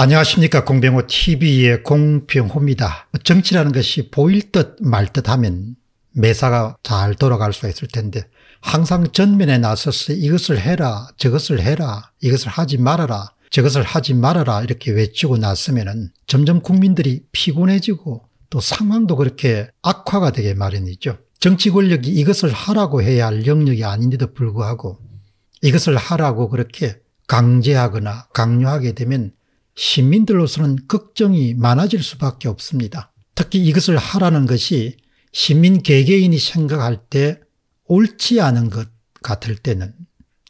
안녕하십니까 공병호 TV의 공병호입니다. 정치라는 것이 보일 듯 말 듯하면 매사가 잘 돌아갈 수 있을 텐데 항상 전면에 나서서 이것을 해라 저것을 해라 이것을 하지 말아라 저것을 하지 말아라 이렇게 외치고 나서면 점점 국민들이 피곤해지고 또 상황도 그렇게 악화가 되게 마련이죠. 정치 권력이 이것을 하라고 해야 할 영역이 아닌데도 불구하고 이것을 하라고 그렇게 강제하거나 강요하게 되면 시민들로서는 걱정이 많아질 수밖에 없습니다. 특히 이것을 하라는 것이 시민 개개인이 생각할 때 옳지 않은 것 같을 때는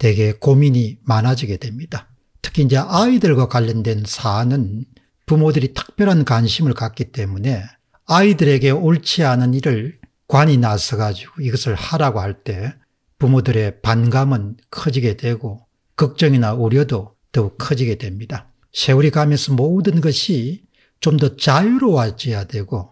되게 고민이 많아지게 됩니다. 특히 이제 아이들과 관련된 사안은 부모들이 특별한 관심을 갖기 때문에 아이들에게 옳지 않은 일을 관이 나서 가지고 이것을 하라고 할 때 부모들의 반감은 커지게 되고 걱정이나 우려도 더욱 커지게 됩니다. 세월이 가면서 모든 것이 좀 더 자유로워져야 되고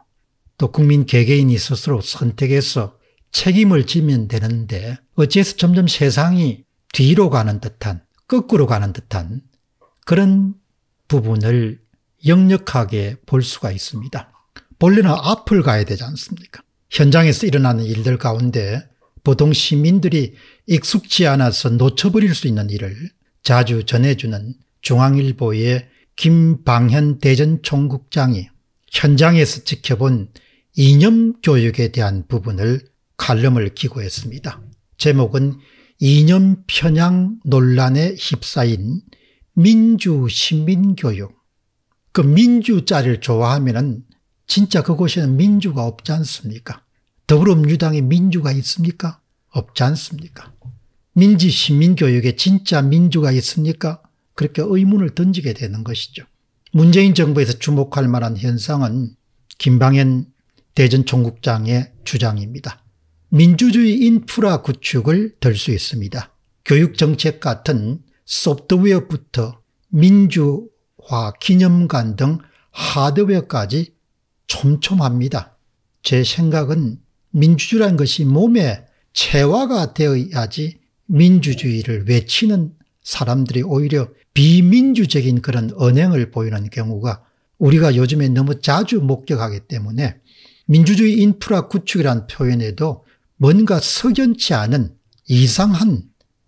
또 국민 개개인이 스스로 선택해서 책임을 지면 되는데 어째서 점점 세상이 뒤로 가는 듯한 거꾸로 가는 듯한 그런 부분을 역력하게 볼 수가 있습니다. 본래는 앞을 가야 되지 않습니까? 현장에서 일어나는 일들 가운데 보통 시민들이 익숙지 않아서 놓쳐버릴 수 있는 일을 자주 전해주는 중앙일보의 김방현 대전 총국장이 현장에서 지켜본 이념 교육에 대한 부분을 칼럼을 기고했습니다. 제목은 이념 편향 논란에 휩싸인 그 민주 시민교육. 그 민주자를 좋아하면 진짜 그곳에는 민주가 없지 않습니까? 더불어민주당에 민주가 있습니까? 없지 않습니까? 민주 시민교육에 진짜 민주가 있습니까? 그렇게 의문을 던지게 되는 것이죠. 문재인 정부에서 주목할 만한 현상은 김방현 대전 총국장의 주장입니다. 민주주의 인프라 구축을 들 수 있습니다. 교육정책 같은 소프트웨어부터 민주화 기념관 등 하드웨어까지 촘촘합니다. 제 생각은 민주주의란 것이 몸에 체화가 되어야지 민주주의를 외치는 사람들이 오히려 비민주적인 그런 언행을 보이는 경우가 우리가 요즘에 너무 자주 목격하기 때문에 민주주의 인프라 구축이란 표현에도 뭔가 석연치 않은 이상한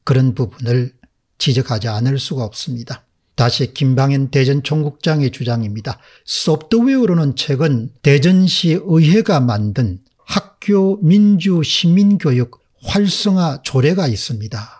그런 부분을 지적하지 않을 수가 없습니다. 다시 김방현 대전 총국장의 주장입니다. 소프트웨어로는 최근 대전시 의회가 만든 학교 민주 시민교육 활성화 조례가 있습니다.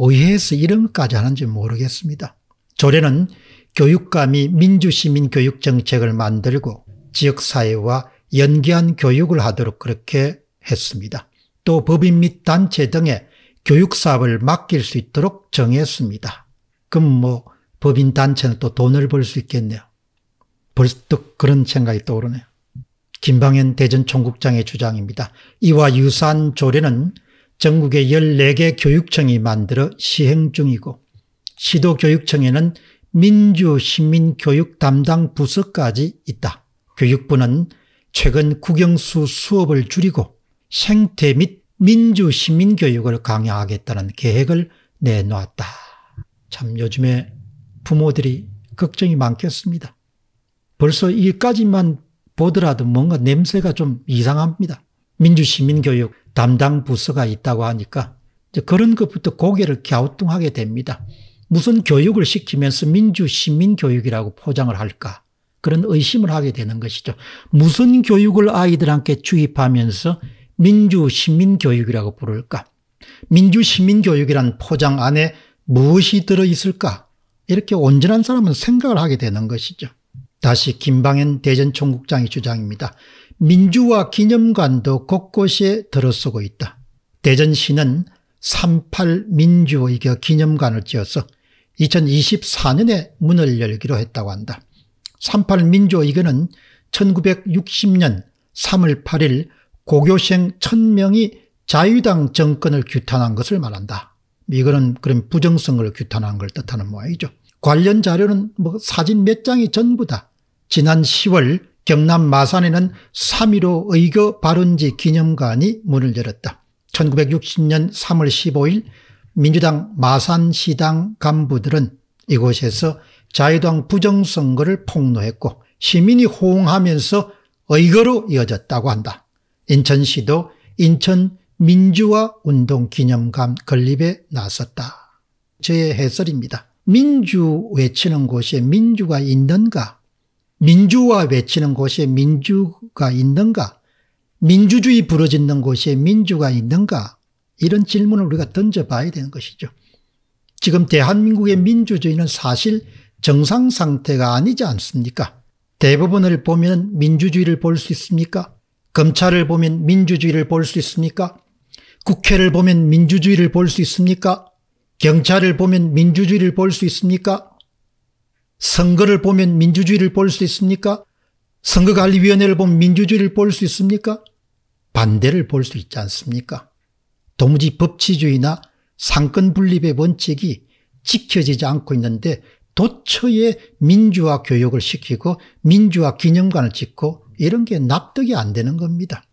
의회에서 이런 것까지 하는지 모르겠습니다. 조례는 교육감이 민주시민 교육 정책을 만들고 지역사회와 연계한 교육을 하도록 그렇게 했습니다. 또 법인 및 단체 등의 교육사업을 맡길 수 있도록 정했습니다. 그럼 뭐 법인 단체는 또 돈을 벌 수 있겠네요. 벌써 그런 생각이 떠오르네요. 김방현 대전총국장의 주장입니다. 이와 유사한 조례는 전국의 14개 교육청이 만들어 시행 중이고 시도교육청에는 민주시민교육 담당 부서까지 있다. 교육부는 최근 국영수 수업을 줄이고 생태 및 민주시민교육을 강화하겠다는 계획을 내놓았다. 참 요즘에 부모들이 걱정이 많겠습니다. 벌써 이까지만 보더라도 뭔가 냄새가 좀 이상합니다. 민주시민교육 담당 부서가 있다고 하니까 그런 것부터 고개를 갸우뚱하게 됩니다. 무슨 교육을 시키면서 민주 시민 교육이라고 포장을 할까? 그런 의심을 하게 되는 것이죠. 무슨 교육을 아이들한테 주입하면서 민주 시민 교육이라고 부를까? 민주 시민 교육이란 포장 안에 무엇이 들어 있을까? 이렇게 온전한 사람은 생각을 하게 되는 것이죠. 다시 김방현 대전총국장의 주장입니다. 민주화 기념관도 곳곳에 들어서고 있다. 대전시는 3 8민주의 기념관을 지어서 2024년에 문을 열기로 했다고 한다. 38민주의교는 1960년 3월 8일 고교생 1000명이 자유당 정권을 규탄한 것을 말한다. 이거는 그런 부정성을 규탄한 걸 뜻하는 모양이죠. 관련 자료는 뭐 사진 몇 장이 전부다. 지난 10월 경남 마산에는 3.15의거 발원지 기념관이 문을 열었다. 1960년 3월 15일 민주당 마산시당 간부들은 이곳에서 자유당 부정선거를 폭로했고 시민이 호응하면서 의거로 이어졌다고 한다. 인천시도 인천 민주화운동기념관 건립에 나섰다. 저의 해설입니다. 민주 외치는 곳에 민주가 있는가 민주화 외치는 곳에 민주가 있는가? 민주주의 부러지는 곳에 민주가 있는가? 이런 질문을 우리가 던져봐야 되는 것이죠. 지금 대한민국의 민주주의는 사실 정상 상태가 아니지 않습니까? 대부분을 보면 민주주의를 볼 수 있습니까? 검찰을 보면 민주주의를 볼 수 있습니까? 국회를 보면 민주주의를 볼 수 있습니까? 경찰을 보면 민주주의를 볼 수 있습니까? 선거를 보면 민주주의를 볼 수 있습니까? 선거관리위원회를 보면 민주주의를 볼 수 있습니까? 반대를 볼 수 있지 않습니까? 도무지 법치주의나 상권 분립의 원칙이 지켜지지 않고 있는데 도처에 민주화 교육을 시키고 민주화 기념관을 짓고 이런 게 납득이 안 되는 겁니다.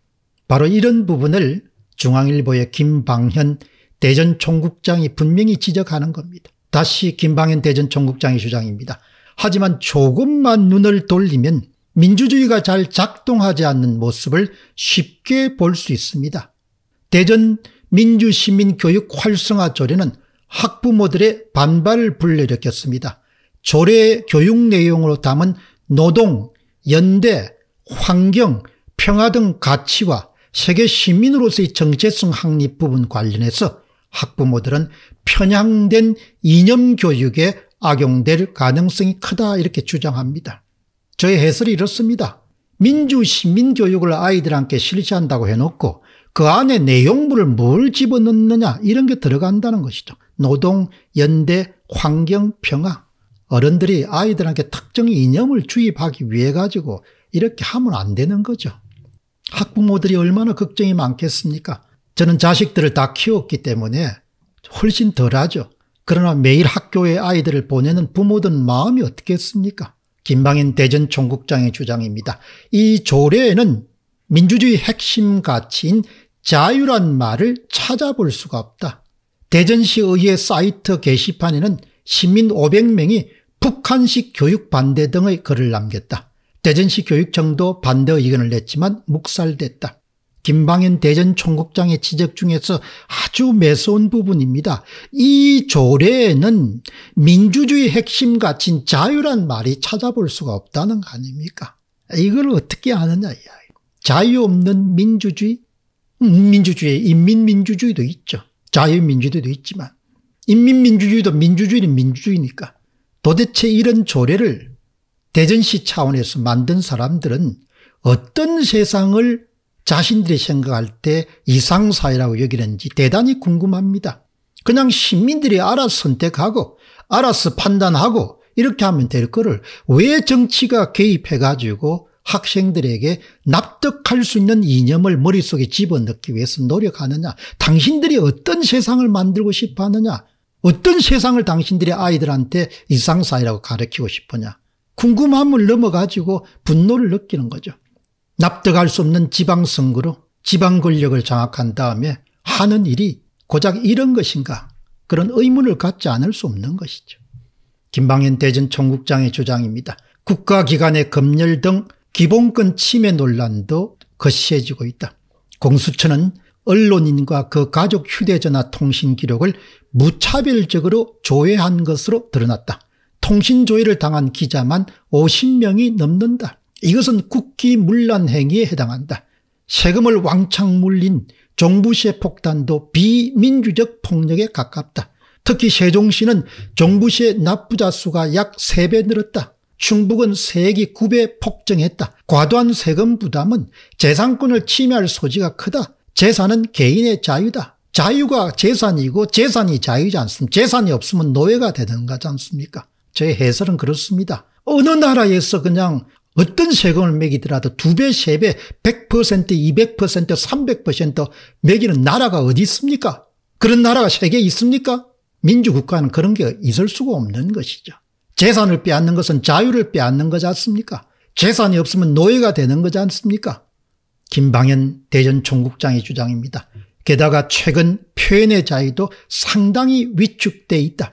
바로 이런 부분을 중앙일보의 김방현 대전 총국장이 분명히 지적하는 겁니다. 다시 김방현 대전 총국장의 주장입니다. 하지만 조금만 눈을 돌리면 민주주의가 잘 작동하지 않는 모습을 쉽게 볼 수 있습니다. 대전 민주시민교육 활성화 조례는 학부모들의 반발을 불러일으켰습니다. 조례의 교육 내용으로 담은 노동, 연대, 환경, 평화 등 가치와 세계 시민으로서의 정체성 확립 부분 관련해서 학부모들은 편향된 이념 교육에 악용될 가능성이 크다 이렇게 주장합니다. 저의 해설이 이렇습니다. 민주 시민 교육을 아이들한테 실시한다고 해놓고 그 안에 내용물을 뭘 집어넣느냐 이런 게 들어간다는 것이죠. 노동, 연대, 환경, 평화. 어른들이 아이들한테 특정 이념을 주입하기 위해 가지고 이렇게 하면 안 되는 거죠. 학부모들이 얼마나 걱정이 많겠습니까? 저는 자식들을 다 키웠기 때문에 훨씬 덜하죠. 그러나 매일 학교에 아이들을 보내는 부모든 마음이 어떻겠습니까? 김방인 대전 총국장의 주장입니다. 이 조례에는 민주주의 핵심 가치인 자유란 말을 찾아볼 수가 없다. 대전시의회 사이트 게시판에는 시민 500명이 북한식 교육 반대 등의 글을 남겼다. 대전시 교육청도 반대 의견을 냈지만 묵살됐다. 김방현 대전 총국장의 지적 중에서 아주 매서운 부분입니다. 이 조례에는 민주주의 핵심 가치 자유란 말이 찾아볼 수가 없다는 거 아닙니까? 이걸 어떻게 아느냐 이야기. 자유 없는 민주주의? 음, 민주주의, 인민민주주의도 있죠. 자유민주주의도 있지만 인민민주주의도 민주주의는 민주주의니까 도대체 이런 조례를 대전시 차원에서 만든 사람들은 어떤 세상을 자신들이 생각할 때 이상사회라고 여기는지 대단히 궁금합니다. 그냥 시민들이 알아서 선택하고 알아서 판단하고 이렇게 하면 될 거를 왜 정치가 개입해가지고 학생들에게 납득할 수 있는 이념을 머릿속에 집어넣기 위해서 노력하느냐 당신들이 어떤 세상을 만들고 싶어하느냐 어떤 세상을 당신들의 아이들한테 이상사회라고 가르치고 싶으냐 궁금함을 넘어가지고 분노를 느끼는 거죠. 납득할 수 없는 지방선거로 지방 권력을 장악한 다음에 하는 일이 고작 이런 것인가 그런 의문을 갖지 않을 수 없는 것이죠. 김방현 대전 총국장의 주장입니다. 국가기관의 검열 등 기본권 침해 논란도 거시해지고 있다. 공수처는 언론인과 그 가족 휴대전화 통신 기록을 무차별적으로 조회한 것으로 드러났다. 통신 조회를 당한 기자만 50명이 넘는다. 이것은 국기 물란 행위에 해당한다. 세금을 왕창 물린 정부시의 폭탄도 비민주적 폭력에 가깝다. 특히 세종시는 정부시의 납부자 수가 약 3배 늘었다. 충북은 세액이 9배 폭증했다. 과도한 세금 부담은 재산권을 침해할 소지가 크다. 재산은 개인의 자유다. 자유가 재산이고 재산이 자유지 않습니까? 재산이 없으면 노예가 되는 거지 않습니까? 제 해설은 그렇습니다. 어느 나라에서 그냥 어떤 세금을 매기더라도 두 배, 세 배, 100%, 200%, 300% 매기는 나라가 어디 있습니까? 그런 나라가 세계에 있습니까? 민주국가는 그런 게 있을 수가 없는 것이죠. 재산을 빼앗는 것은 자유를 빼앗는 거지 않습니까? 재산이 없으면 노예가 되는 거지 않습니까? 김방현 대전총국장의 주장입니다. 게다가 최근 표현의 자유도 상당히 위축돼 있다.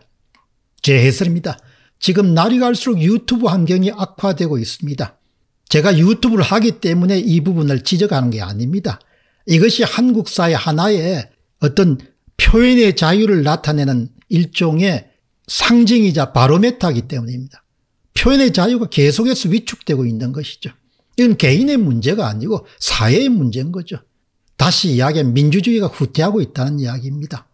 제 해설입니다. 지금 날이 갈수록 유튜브 환경이 악화되고 있습니다. 제가 유튜브를 하기 때문에 이 부분을 지적하는 게 아닙니다. 이것이 한국 사회 하나의 어떤 표현의 자유를 나타내는 일종의 상징이자 바로메타이기 때문입니다. 표현의 자유가 계속해서 위축되고 있는 것이죠. 이건 개인의 문제가 아니고 사회의 문제인 거죠. 다시 이야기하면 민주주의가 후퇴하고 있다는 이야기입니다.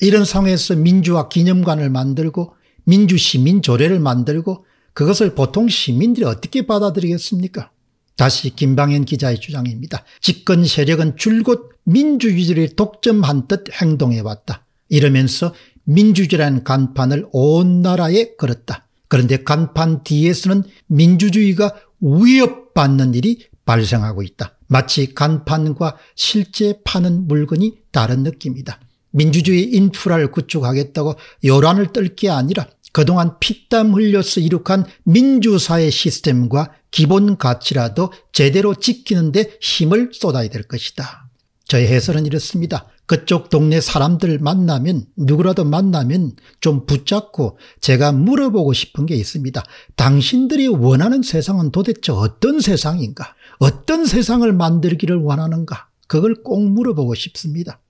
이런 상황에서 민주화 기념관을 만들고 민주시민 조례를 만들고 그것을 보통 시민들이 어떻게 받아들이겠습니까? 다시 김방현 기자의 주장입니다. 집권 세력은 줄곧 민주주의를 독점한 듯 행동해왔다. 이러면서 민주주의라는 간판을 온 나라에 걸었다. 그런데 간판 뒤에서는 민주주의가 위협받는 일이 발생하고 있다. 마치 간판과 실제 파는 물건이 다른 느낌이다. 민주주의 인프라를 구축하겠다고 요란을 떨게 아니라 그동안 피땀 흘려서 이룩한 민주사회 시스템과 기본 가치라도 제대로 지키는데 힘을 쏟아야 될 것이다. 저의 해설은 이렇습니다. 그쪽 동네 사람들 만나면 누구라도 만나면 좀 붙잡고 제가 물어보고 싶은 게 있습니다. 당신들이 원하는 세상은 도대체 어떤 세상인가? 어떤 세상을 만들기를 원하는가? 그걸 꼭 물어보고 싶습니다.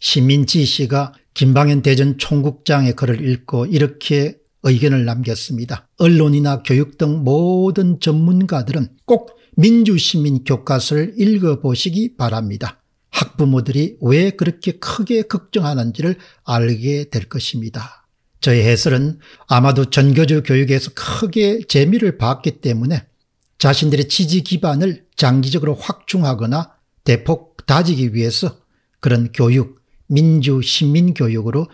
시민지 씨가 김방현 대전 총국장의 글을 읽고 이렇게 의견을 남겼습니다. 언론이나 교육 등 모든 전문가들은 꼭 민주시민 교과서를 읽어보시기 바랍니다. 학부모들이 왜 그렇게 크게 걱정하는지를 알게 될 것입니다. 저의 해설은 아마도 전교조 교육에서 크게 재미를 봤기 때문에 자신들의 지지 기반을 장기적으로 확충하거나 대폭 다지기 위해서 그런 교육, 민주 시민 교육으로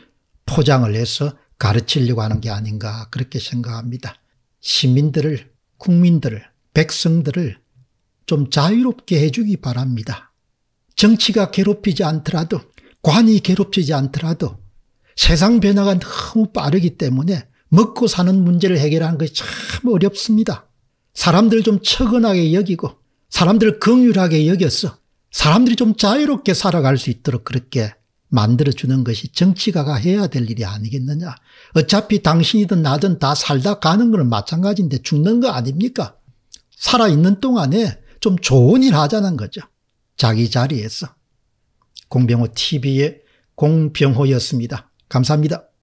포장을 해서 가르치려고 하는 게 아닌가 그렇게 생각합니다. 시민들을 국민들을 백성들을 좀 자유롭게 해주기 바랍니다. 정치가 괴롭히지 않더라도 관이 괴롭히지 않더라도 세상 변화가 너무 빠르기 때문에 먹고 사는 문제를 해결하는 것이 참 어렵습니다. 사람들 좀 처근하게 여기고 사람들 긍휼하게 여겨서 사람들이 좀 자유롭게 살아갈 수 있도록 그렇게 만들어주는 것이 정치가가 해야 될 일이 아니겠느냐. 어차피 당신이든 나든 다 살다 가는 거는 마찬가지인데 죽는 거 아닙니까? 살아있는 동안에 좀 좋은 일 하자는 거죠. 자기 자리에서. 공병호 TV의 공병호였습니다. 감사합니다.